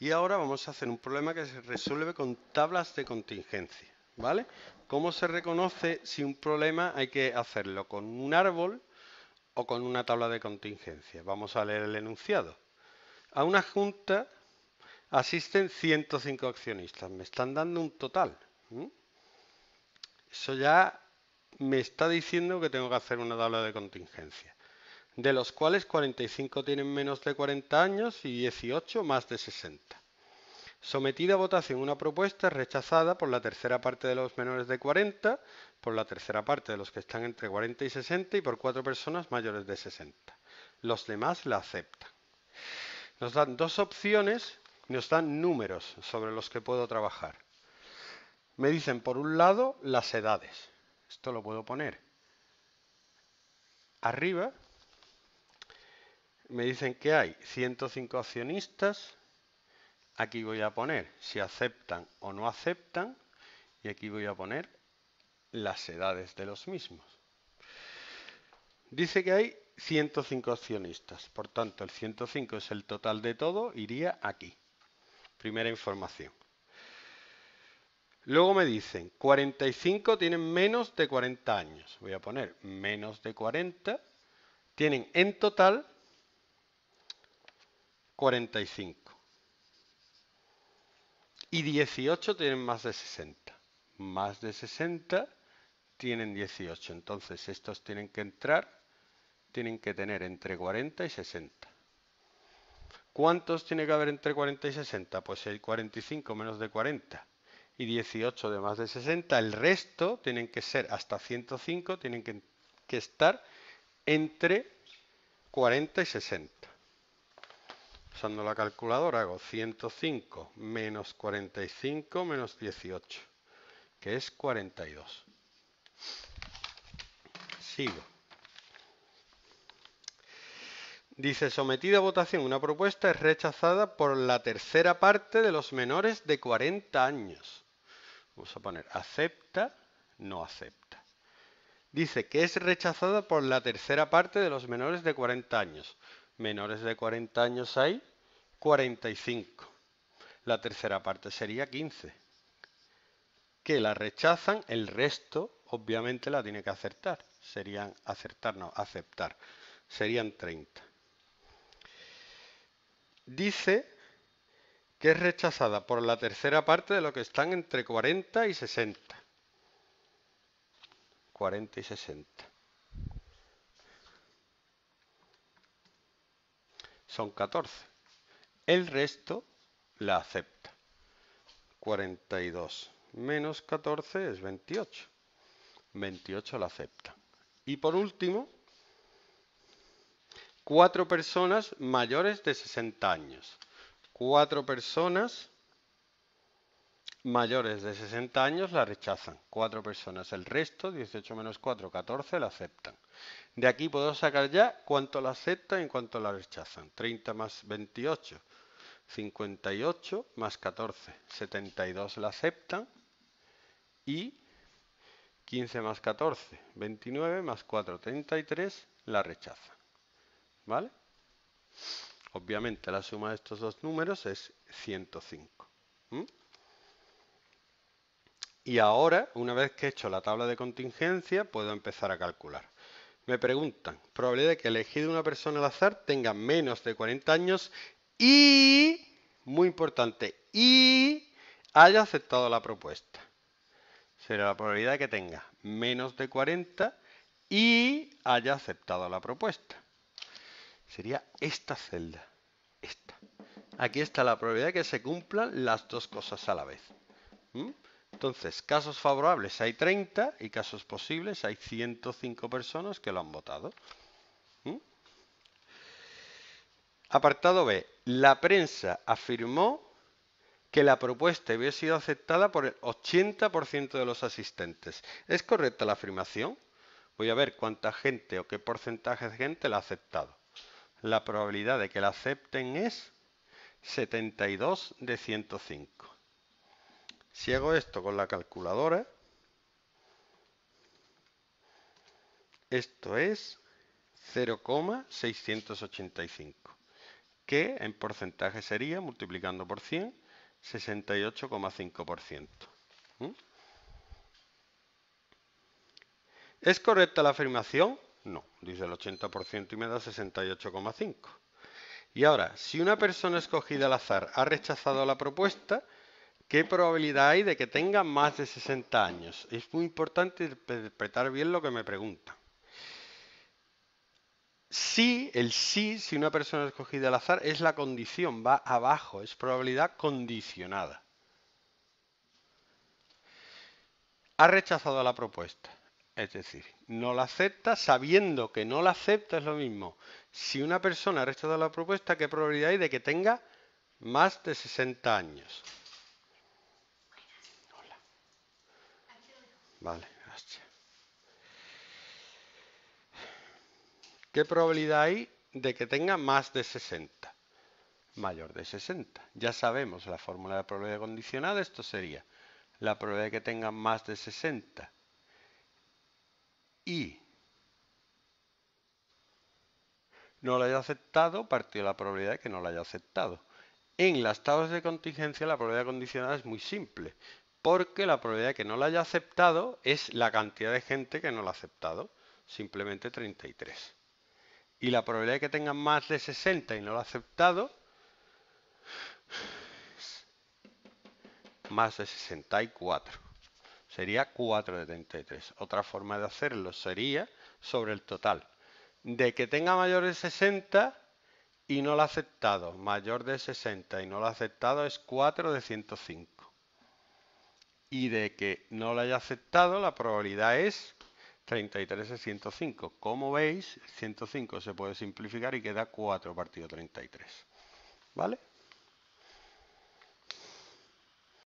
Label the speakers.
Speaker 1: Y ahora vamos a hacer un problema que se resuelve con tablas de contingencia. ¿Vale? ¿Cómo se reconoce si un problema hay que hacerlo con un árbol o con una tabla de contingencia? Vamos a leer el enunciado. A una junta asisten 105 accionistas. Me están dando un total. Eso ya me está diciendo que tengo que hacer una tabla de contingencia de los cuales 45 tienen menos de 40 años y 18 más de 60. Sometida a votación una propuesta rechazada por la tercera parte de los menores de 40, por la tercera parte de los que están entre 40 y 60 y por cuatro personas mayores de 60. Los demás la aceptan. Nos dan dos opciones, nos dan números sobre los que puedo trabajar. Me dicen, por un lado, las edades. Esto lo puedo poner arriba me dicen que hay 105 accionistas. Aquí voy a poner si aceptan o no aceptan. Y aquí voy a poner las edades de los mismos. Dice que hay 105 accionistas. Por tanto, el 105 es el total de todo. Iría aquí. Primera información. Luego me dicen, 45 tienen menos de 40 años. Voy a poner menos de 40. Tienen en total 45. Y 18 tienen más de 60. Más de 60 tienen 18. Entonces estos tienen que entrar, tienen que tener entre 40 y 60. ¿Cuántos tiene que haber entre 40 y 60? Pues hay 45 menos de 40 y 18 de más de 60. El resto tienen que ser hasta 105, tienen que estar entre 40 y 60. Usando la calculadora hago 105 menos 45 menos 18, que es 42. Sigo. Dice, sometida a votación una propuesta es rechazada por la tercera parte de los menores de 40 años. Vamos a poner acepta, no acepta. Dice que es rechazada por la tercera parte de los menores de 40 años. ¿Menores de 40 años hay? 45. La tercera parte sería 15. Que la rechazan, el resto obviamente la tiene que acertar. Serían acertar, no, aceptar. Serían 30. Dice que es rechazada por la tercera parte de lo que están entre 40 y 60. 40 y 60. Son 14. El resto la acepta. 42 menos 14 es 28. 28 la acepta. Y por último, cuatro personas mayores de 60 años. Cuatro personas Mayores de 60 años la rechazan, 4 personas. El resto, 18 menos 4, 14, la aceptan. De aquí puedo sacar ya cuánto la aceptan y cuánto la rechazan. 30 más 28, 58 más 14, 72 la aceptan. Y 15 más 14, 29 más 4, 33 la rechazan. ¿Vale? Obviamente la suma de estos dos números es 105. Y ahora, una vez que he hecho la tabla de contingencia, puedo empezar a calcular. Me preguntan, probabilidad de que elegido una persona al azar tenga menos de 40 años y, muy importante, y haya aceptado la propuesta. Será la probabilidad de que tenga menos de 40 y haya aceptado la propuesta. Sería esta celda, esta. Aquí está la probabilidad de que se cumplan las dos cosas a la vez. ¿Mm? Entonces, casos favorables hay 30 y casos posibles hay 105 personas que lo han votado. ¿Mm? Apartado B. La prensa afirmó que la propuesta había sido aceptada por el 80% de los asistentes. ¿Es correcta la afirmación? Voy a ver cuánta gente o qué porcentaje de gente la ha aceptado. La probabilidad de que la acepten es 72 de 105. Si hago esto con la calculadora, esto es 0,685, que en porcentaje sería, multiplicando por 100, 68,5%. ¿Mm? ¿Es correcta la afirmación? No, dice el 80% y me da 68,5%. Y ahora, si una persona escogida al azar ha rechazado la propuesta, ¿Qué probabilidad hay de que tenga más de 60 años? Es muy importante interpretar bien lo que me preguntan. Si, el sí, si una persona es escogida al azar, es la condición, va abajo, es probabilidad condicionada. Ha rechazado la propuesta, es decir, no la acepta sabiendo que no la acepta es lo mismo. Si una persona ha rechazado la propuesta, ¿qué probabilidad hay de que tenga más de 60 años? ¿Qué probabilidad hay de que tenga más de 60? Mayor de 60. Ya sabemos la fórmula de la probabilidad condicionada. Esto sería la probabilidad de que tenga más de 60 y no lo haya aceptado, partido de la probabilidad de que no lo haya aceptado. En las tablas de contingencia la probabilidad condicionada es muy simple porque la probabilidad de que no la haya aceptado es la cantidad de gente que no lo ha aceptado, simplemente 33. Y la probabilidad de que tengan más de 60 y no lo ha aceptado, más de 64. Sería 4 de 33. Otra forma de hacerlo sería sobre el total. De que tenga mayor de 60 y no lo ha aceptado. Mayor de 60 y no lo ha aceptado es 4 de 105 y de que no lo haya aceptado, la probabilidad es 33 es 105. Como veis, 105 se puede simplificar y queda 4 partido 33. ¿Vale?